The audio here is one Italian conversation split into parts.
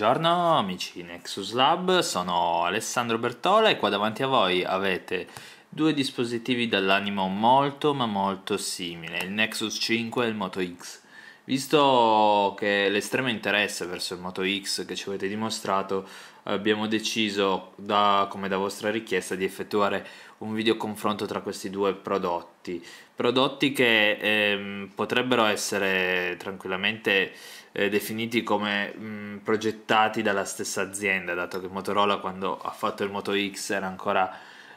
Buongiorno amici Nexus Lab, sono Alessandro Bertola e qua davanti a voi avete due dispositivi dall'animo molto ma molto simile, il Nexus 5 e il Moto X. Visto che l'estremo interesse verso il Moto X che ci avete dimostrato, abbiamo deciso, da, come da vostra richiesta, di effettuare un video confronto tra questi due prodotti. Prodotti che ehm, potrebbero essere tranquillamente eh, definiti come mh, mm, progettati dalla stessa azienda, dato che Motorola quando ha fatto il Moto X era ancora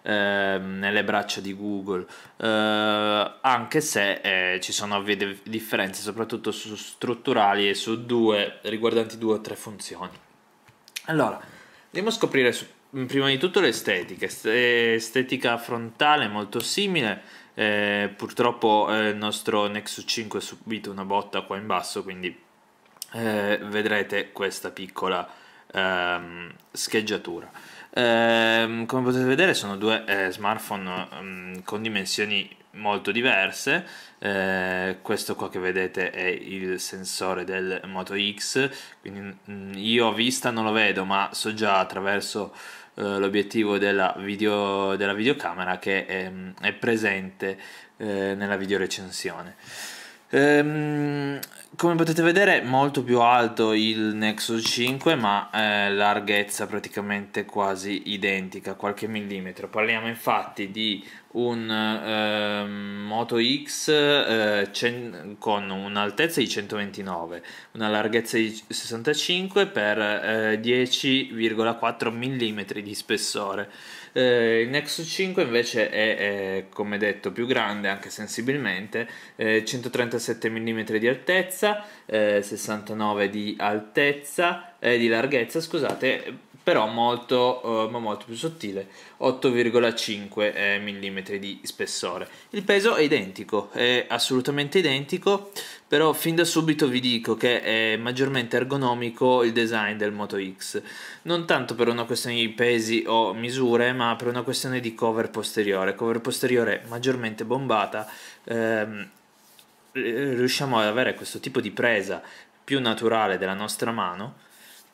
eh, nelle braccia di Google, eh, anche se eh, ci sono ovvie differenze soprattutto su strutturali e su due, riguardanti due o tre funzioni. Allora, andiamo a scoprire su, mm, prima di tutto l'estetica, eh, estetica frontale molto simile. Eh, purtroppo eh, il nostro Nexus 5 ha subito una botta qua in basso, quindi eh, vedrete questa piccola ehm, scheggiatura. Ehm, come potete vedere sono due eh, smartphone ehm, con dimensioni molto diverse eh, questo qua che vedete è il sensore del Moto X quindi mh, mm, io a vista non lo vedo ma so già attraverso eh, l'obiettivo della, video, della videocamera che è, mm, è presente eh, nella videorecensione Ehm, come potete vedere molto più alto il Nexus 5 ma eh, larghezza praticamente quasi identica, qualche millimetro. Parliamo infatti di un eh, Moto X eh, cen- con un'altezza di 129, una larghezza di 65 per 10,4 eh, mm di spessore. Eh, il Nexus 5 invece è, è, come detto più grande anche sensibilmente, eh, 137 mm di altezza, eh, 69 di altezza, eh, di larghezza, scusate però molto, eh, molto più sottile, 8,5 eh, mm di spessore. Il peso è identico, è assolutamente identico, però fin da subito vi dico che è maggiormente ergonomico il design del Moto X, non tanto per una questione di pesi o misure, ma per una questione di cover posteriore, cover posteriore maggiormente bombata. Ehm, eh, riusciamo ad avere questo tipo di presa più naturale della nostra mano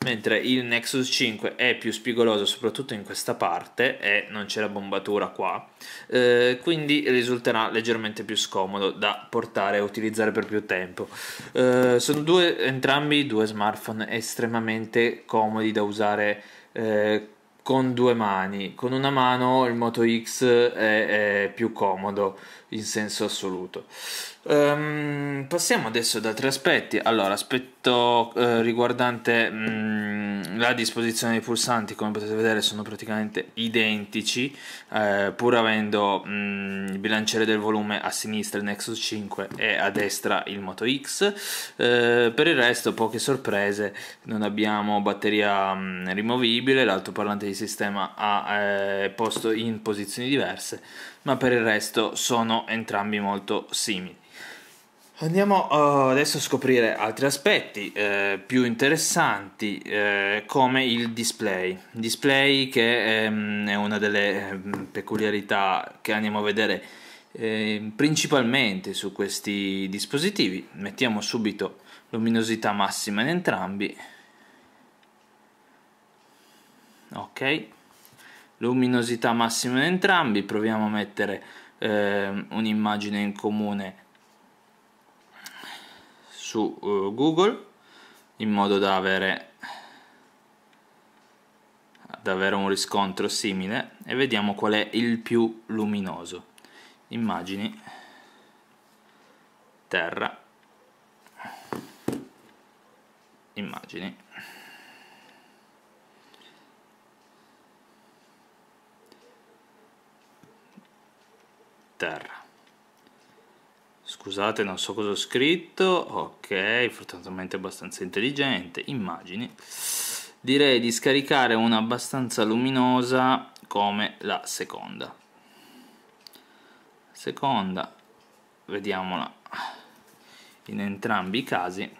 mentre il Nexus 5 è più spigoloso soprattutto in questa parte e non c'è la bombatura qua eh, quindi risulterà leggermente più scomodo da portare e utilizzare per più tempo eh, sono due, entrambi due smartphone estremamente comodi da usare eh, con due mani con una mano il Moto X è, è più comodo in senso assoluto. Um, passiamo adesso ad altri aspetti. Allora, aspetto eh, riguardante mh, mm, la disposizione dei pulsanti, come potete vedere, sono praticamente identici, eh, pur avendo mh, mm, il bilanciere del volume a sinistra il Nexus 5 e a destra il Moto X. Eh, per il resto, poche sorprese, non abbiamo batteria mh, mm, rimovibile, l'altoparlante di sistema ha eh, posto in posizioni diverse ma per il resto sono entrambi molto simili. Andiamo uh, adesso a scoprire altri aspetti eh, più interessanti eh, come il display. Display che ehm, è una delle ehm, peculiarità che andiamo a vedere eh, principalmente su questi dispositivi. Mettiamo subito luminosità massima in entrambi. Ok luminosità massima in entrambi proviamo a mettere eh, un'immagine in comune su eh, google in modo da avere, da avere un riscontro simile e vediamo qual è il più luminoso immagini terra immagini terra scusate non so cosa ho scritto ok fortunatamente abbastanza intelligente immagini direi di scaricare una abbastanza luminosa come la seconda seconda vediamola in entrambi i casi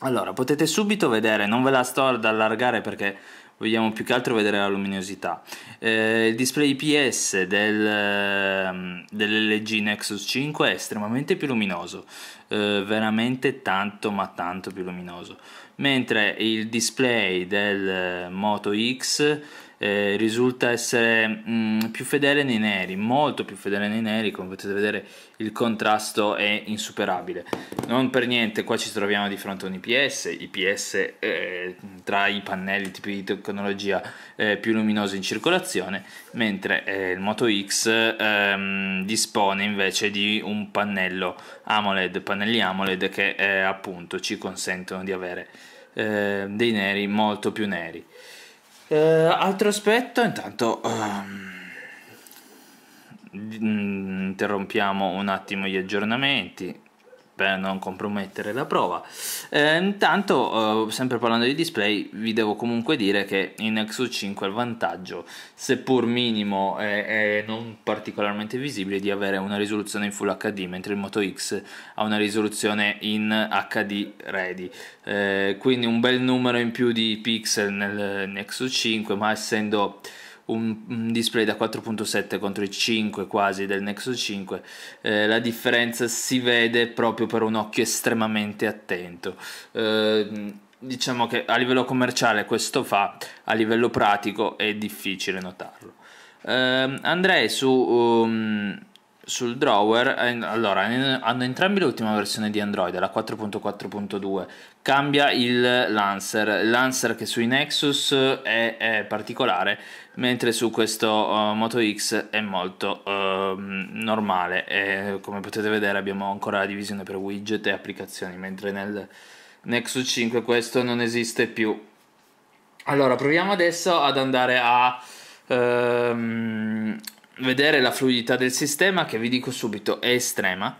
allora potete subito vedere non ve la sto ad allargare perché vogliamo più che altro vedere la luminosità. Eh, il display IPS del, ehm, dell'LG Nexus 5 è estremamente più luminoso, eh, veramente tanto ma tanto più luminoso, mentre il display del eh, Moto X eh, risulta essere mh, mm, più fedele nei neri, molto più fedele nei neri, come potete vedere il contrasto è insuperabile. Non per niente qua ci troviamo di fronte a un IPS, IPS eh, tra i pannelli tipi di tecnologia eh, più luminosi in circolazione, mentre eh, il Moto X ehm, dispone invece di un pannello AMOLED, pannelli AMOLED che eh, appunto ci consentono di avere eh, dei neri molto più neri. Uh, altro aspetto, intanto um, interrompiamo un attimo gli aggiornamenti per non compromettere la prova. Eh, intanto, eh, sempre parlando di display, vi devo comunque dire che in Nexus 5 il vantaggio, seppur minimo e, e non particolarmente visibile, di avere una risoluzione in Full HD, mentre il Moto X ha una risoluzione in HD Ready. Eh, quindi un bel numero in più di pixel nel Nexus 5, ma essendo un, un display da 4.7 contro i 5 quasi del Nexus 5 eh, la differenza si vede proprio per un occhio estremamente attento eh, diciamo che a livello commerciale questo fa a livello pratico è difficile notarlo eh, andrei su um, sul drawer, eh, allora hanno entrambi l'ultima versione di Android, la 4.4.2, cambia il Lancer, il Lancer che sui Nexus è, è particolare, mentre su questo uh, Moto X è molto uh, normale, e, come potete vedere abbiamo ancora la divisione per widget e applicazioni, mentre nel Nexus 5 questo non esiste più. Allora proviamo adesso ad andare a... Um, vedere la fluidità del sistema che vi dico subito è estrema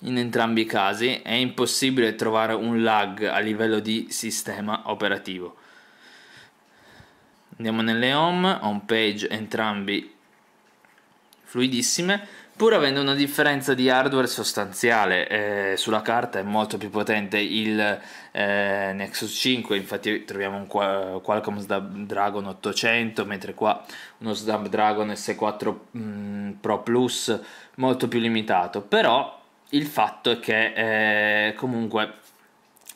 in entrambi i casi è impossibile trovare un lag a livello di sistema operativo andiamo nelle home home page entrambi fluidissime pur avendo una differenza di hardware sostanziale, eh, sulla carta è molto più potente il eh, Nexus 5, infatti troviamo un Qualcomm Snapdragon 800, mentre qua uno Snapdragon S4 mh, mm, Pro Plus molto più limitato, però il fatto è che eh, comunque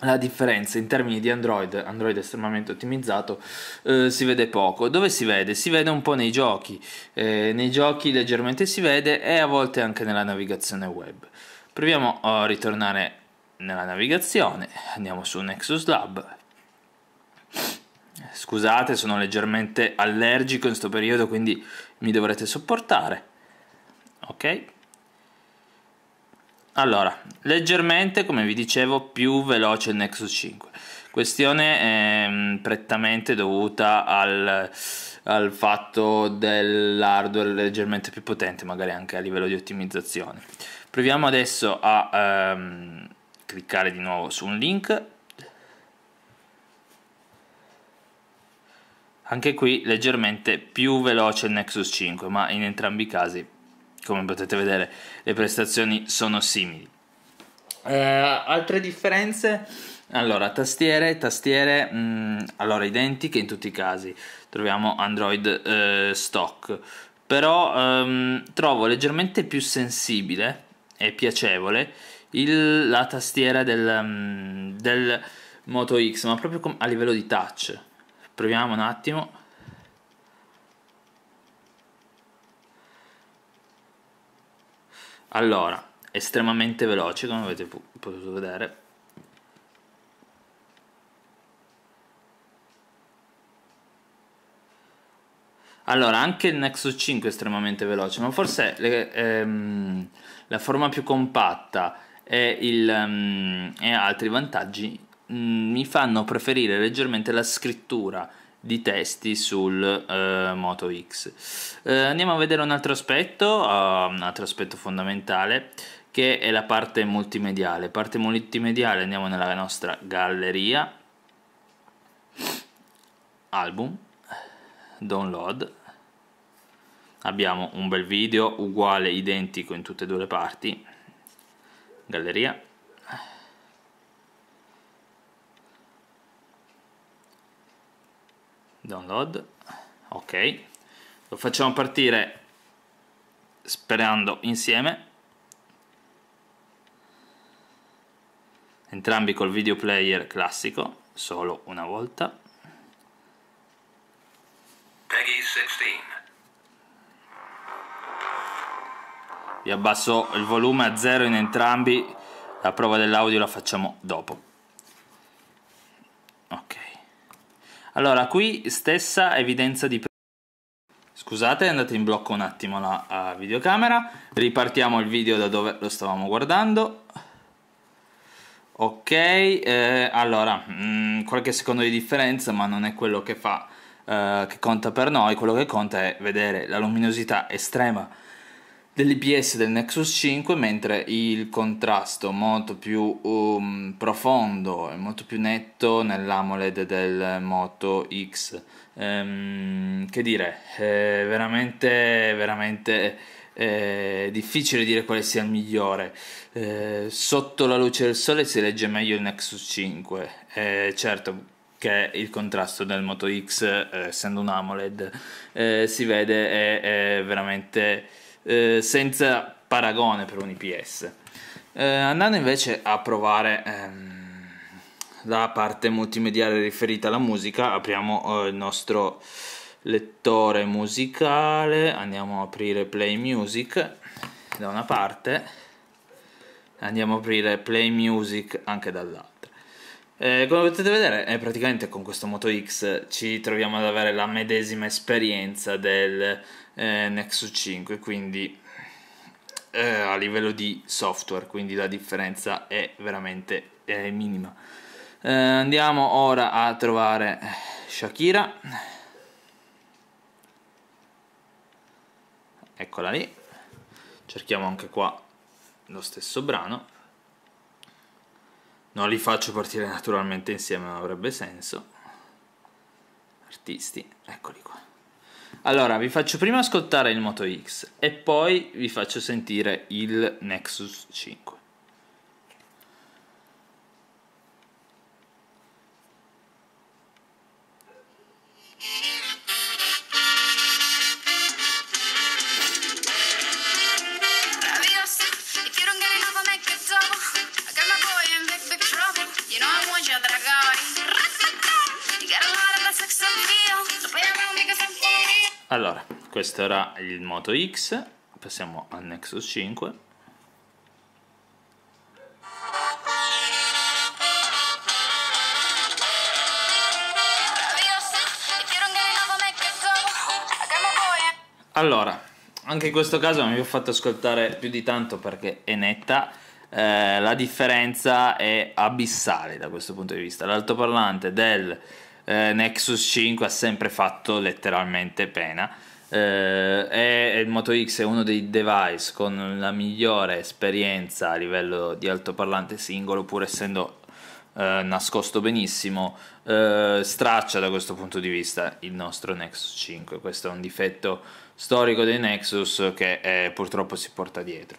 la differenza in termini di Android, Android estremamente ottimizzato, eh, si vede poco. Dove si vede? Si vede un po' nei giochi, eh, nei giochi leggermente si vede e a volte anche nella navigazione web. Proviamo a ritornare nella navigazione, andiamo su Nexus Lab. Scusate, sono leggermente allergico in questo periodo, quindi mi dovrete sopportare. Ok? Allora, leggermente, come vi dicevo, più veloce il Nexus 5. Questione eh, prettamente dovuta al, al fatto dell'hardware leggermente più potente, magari anche a livello di ottimizzazione. Proviamo adesso a ehm, cliccare di nuovo su un link. Anche qui leggermente più veloce il Nexus 5, ma in entrambi i casi come potete vedere le prestazioni sono simili. Eh, altre differenze? Allora, tastiere, tastiere mh, mm, allora, identiche in tutti i casi, troviamo Android eh, stock, però ehm, trovo leggermente più sensibile e piacevole il, la tastiera del, mm, del Moto X, ma proprio a livello di touch. Proviamo un attimo. Allora, estremamente veloce come avete potuto vedere. Allora, anche il Nexus 5 è estremamente veloce, ma forse le, ehm, la forma più compatta e, il, ehm, e altri vantaggi mh, mm, mi fanno preferire leggermente la scrittura di testi sul eh, Moto X. Eh, andiamo a vedere un altro aspetto, uh, un altro aspetto fondamentale che è la parte multimediale. Parte multimediale andiamo nella nostra galleria album download abbiamo un bel video uguale identico in tutte e due le parti galleria download ok lo facciamo partire sperando insieme entrambi col video player classico solo una volta vi abbasso il volume a zero in entrambi la prova dell'audio la facciamo dopo ok allora, qui stessa evidenza di... Scusate, è andata in blocco un attimo la uh, videocamera. Ripartiamo il video da dove lo stavamo guardando. Ok, eh, allora, mh, mm, qualche secondo di differenza, ma non è quello che fa, uh, che conta per noi. Quello che conta è vedere la luminosità estrema dell'IPS del Nexus 5, mentre il contrasto molto più um, profondo e molto più netto nell'AMOLED del Moto X. Ehm, che dire, è veramente, veramente è eh, difficile dire quale sia il migliore. Eh, sotto la luce del sole si legge meglio il Nexus 5, eh, certo che il contrasto del Moto X, eh, essendo un AMOLED, eh, si vede è, è veramente eh, senza paragone per un IPS. Eh, andando invece a provare ehm, la parte multimediale riferita alla musica, apriamo eh, il nostro lettore musicale, andiamo a aprire Play Music da una parte, andiamo a aprire Play Music anche dall'altra. Eh, come potete vedere, eh, praticamente con questo Moto X ci troviamo ad avere la medesima esperienza del eh, Nexus 5, quindi eh, a livello di software, quindi la differenza è veramente è eh, minima. Eh, andiamo ora a trovare Shakira. Eccola lì. Cerchiamo anche qua lo stesso brano. Non li faccio partire naturalmente insieme, ma avrebbe senso. Artisti, eccoli qua. Allora, vi faccio prima ascoltare il Moto X e poi vi faccio sentire il Nexus 5. allora questo era il Moto X passiamo al Nexus 5 allora anche in questo caso non vi ho fatto ascoltare più di tanto perché è netta eh, la differenza è abissale da questo punto di vista l'altoparlante del eh, Nexus 5 ha sempre fatto letteralmente pena. Eh, il Moto X è uno dei device con la migliore esperienza a livello di altoparlante singolo, pur essendo eh, nascosto benissimo, eh, straccia da questo punto di vista il nostro Nexus 5. Questo è un difetto storico dei Nexus che eh, purtroppo si porta dietro.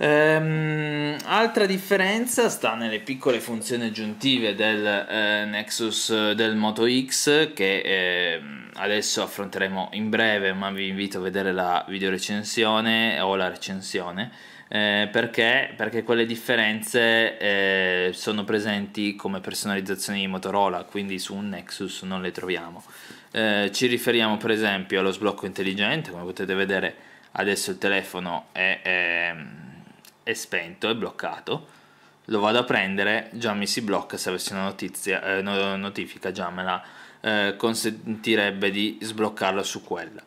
Um, altra differenza sta nelle piccole funzioni aggiuntive del eh, Nexus eh, del Moto X che eh, adesso affronteremo in breve ma vi invito a vedere la videorecensione o la recensione eh, perché? perché? quelle differenze eh, sono presenti come personalizzazioni di Motorola quindi su un Nexus non le troviamo eh, ci riferiamo per esempio allo sblocco intelligente come potete vedere adesso il telefono è, è ehm, è spento, è bloccato. Lo vado a prendere, già mi si blocca se avessi una notizia, eh, notifica, già me la eh, consentirebbe di sbloccarlo su quella.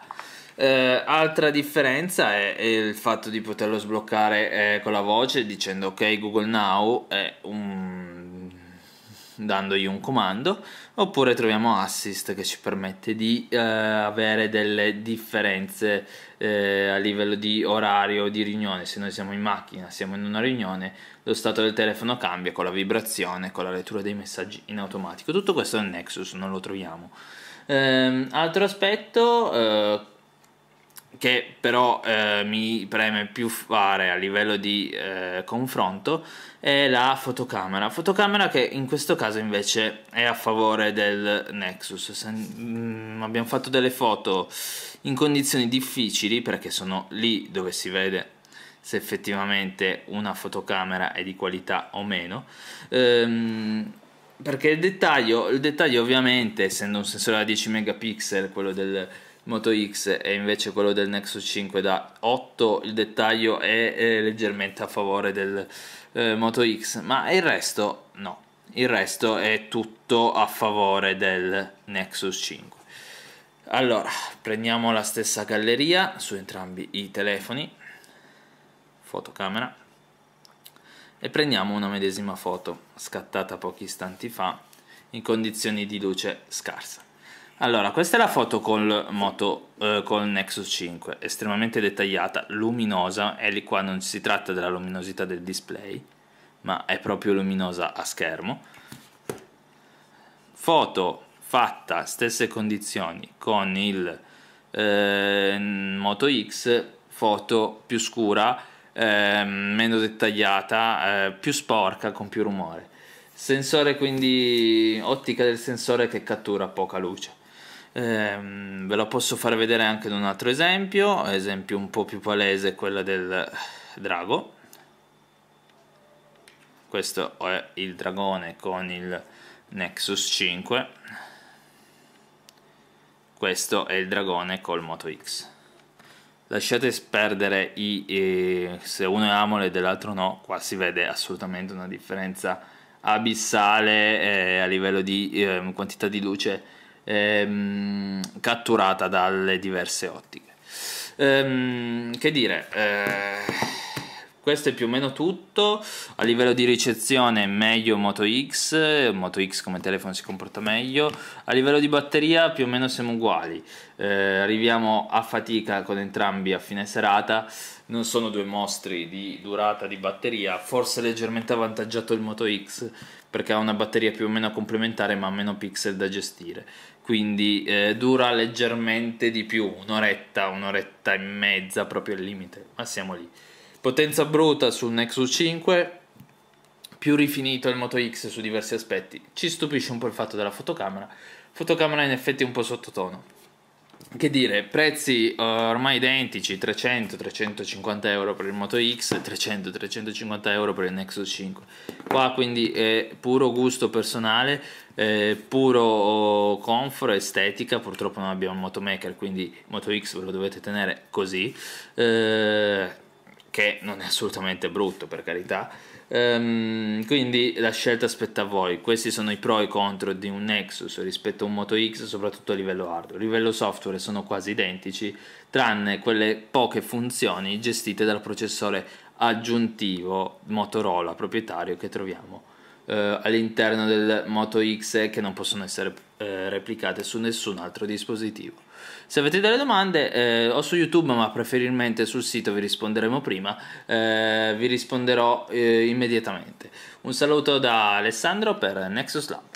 Eh, altra differenza è, è, il fatto di poterlo sbloccare eh, con la voce dicendo ok Google Now è un dandogli un comando oppure troviamo assist che ci permette di eh, avere delle differenze eh, a livello di orario di riunione se noi siamo in macchina siamo in una riunione lo stato del telefono cambia con la vibrazione con la lettura dei messaggi in automatico tutto questo nel Nexus non lo troviamo ehm, altro aspetto eh, che però eh, mi preme più fare a livello di eh, confronto è la fotocamera fotocamera che in questo caso invece è a favore del Nexus Se, mm, abbiamo fatto delle foto in condizioni difficili perché sono lì dove si vede se effettivamente una fotocamera è di qualità o meno ehm, perché il dettaglio, il dettaglio ovviamente essendo un sensore da 10 megapixel quello del Moto X e invece quello del Nexus 5 da 8 il dettaglio è, è leggermente a favore del eh, Moto X ma il resto no il resto è tutto a favore del Nexus 5 allora prendiamo la stessa galleria su entrambi i telefoni fotocamera e prendiamo una medesima foto scattata pochi istanti fa in condizioni di luce scarsa allora, questa è la foto col moto eh, col Nexus 5, estremamente dettagliata, luminosa, e lì qua non si tratta della luminosità del display, ma è proprio luminosa a schermo. Foto fatta, stesse condizioni, con il eh, Moto X, foto più scura, eh, meno dettagliata, eh, più sporca, con più rumore. Sensore quindi, ottica del sensore che cattura poca luce ehm, ve lo posso far vedere anche in un altro esempio esempio un po' più palese quello del drago questo è il dragone con il Nexus 5 questo è il dragone col Moto X lasciate perdere i, eh, se uno è AMOLED e l'altro no qua si vede assolutamente una differenza abissale eh, a livello di eh, quantità di luce ehm, catturata dalle diverse ottiche. Ehm, che dire, eh, questo è più o meno tutto. A livello di ricezione, meglio Moto X, Moto X come telefono si comporta meglio. A livello di batteria, più o meno siamo uguali. Eh, arriviamo a fatica con entrambi a fine serata. Non sono due mostri di durata di batteria, forse leggermente avvantaggiato il Moto X perché ha una batteria più o meno complementare ma meno pixel da gestire quindi eh, dura leggermente di più, un'oretta, un'oretta e mezza proprio al limite, ma siamo lì. Potenza bruta sul Nexus 5, più rifinito il Moto X su diversi aspetti. Ci stupisce un po' il fatto della fotocamera, fotocamera in effetti un po' sottotono. Che dire, prezzi eh, ormai identici, 300-350 euro per il Moto X, e 300-350 euro per il Nexus 5. Qua quindi è puro gusto personale, eh, puro comfort, estetica, purtroppo non abbiamo un motomaker, quindi Moto X ve lo dovete tenere così, eh, che non è assolutamente brutto per carità. Um, quindi la scelta aspetta a voi. Questi sono i pro e i contro di un Nexus rispetto a un Moto X, soprattutto a livello hardware. A livello software sono quasi identici, tranne quelle poche funzioni gestite dal processore aggiuntivo Motorola proprietario che troviamo eh, all'interno del Moto X che non possono essere eh, replicate su nessun altro dispositivo. Se avete delle domande eh, o su YouTube ma preferibilmente sul sito vi risponderemo prima, eh, vi risponderò eh, immediatamente. Un saluto da Alessandro per Nexus Lab.